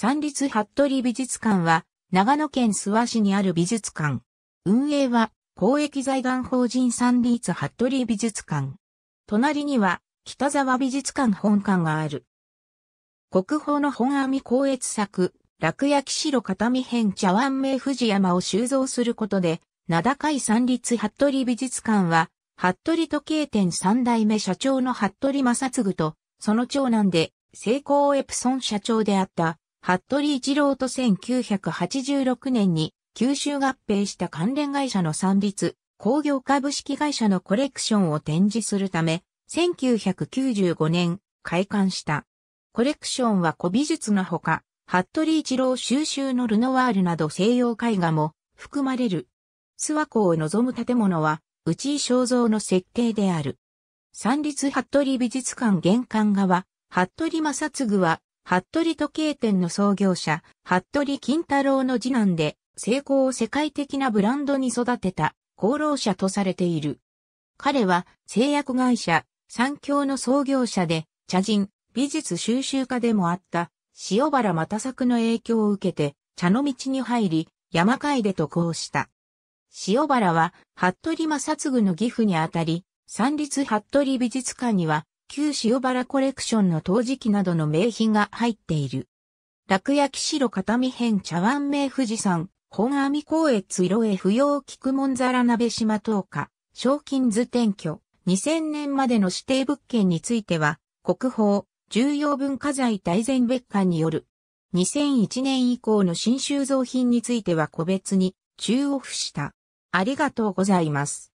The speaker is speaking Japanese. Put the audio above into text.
三立服部美術館は、長野県諏訪市にある美術館。運営は、公益財団法人三立服部美術館。隣には、北沢美術館本館がある。国宝の本阿弥光悦作、落焼白片見編茶碗名富士山を収蔵することで、名高い三立服部美術館は、服部時計店三代目社長の服部正嗣と、その長男で、成功エプソン社長であった、服部一郎と1986年に九州合併した関連会社の三立工業株式会社のコレクションを展示するため、1995年開館した。コレクションは古美術のほか、服部一郎収集のルノワールなど西洋絵画も含まれる。諏訪湖を望む建物は、内井正造の設計である。三立服部美術館玄関側、服部正嗣は服部時計店の創業者、服部金太郎の次男で、成功を世界的なブランドに育てた、功労者とされている。彼は、製薬会社、三協の創業者で、茶人、美術収集家でもあった、塩原又作の影響を受けて、茶の道に入り、山海で渡航した。塩原は、服部正嗣の義父にあたり、三立服部美術館には、旧塩原コレクションの陶磁器などの名品が入っている。落焼白片見編茶碗名富士山、本阿弥光悦色絵不要菊門皿鍋島等下、賞金図転居、2000年までの指定物件については、国宝、重要文化財大全別館による。2001年以降の新収蔵品については個別に、中央付した。ありがとうございます。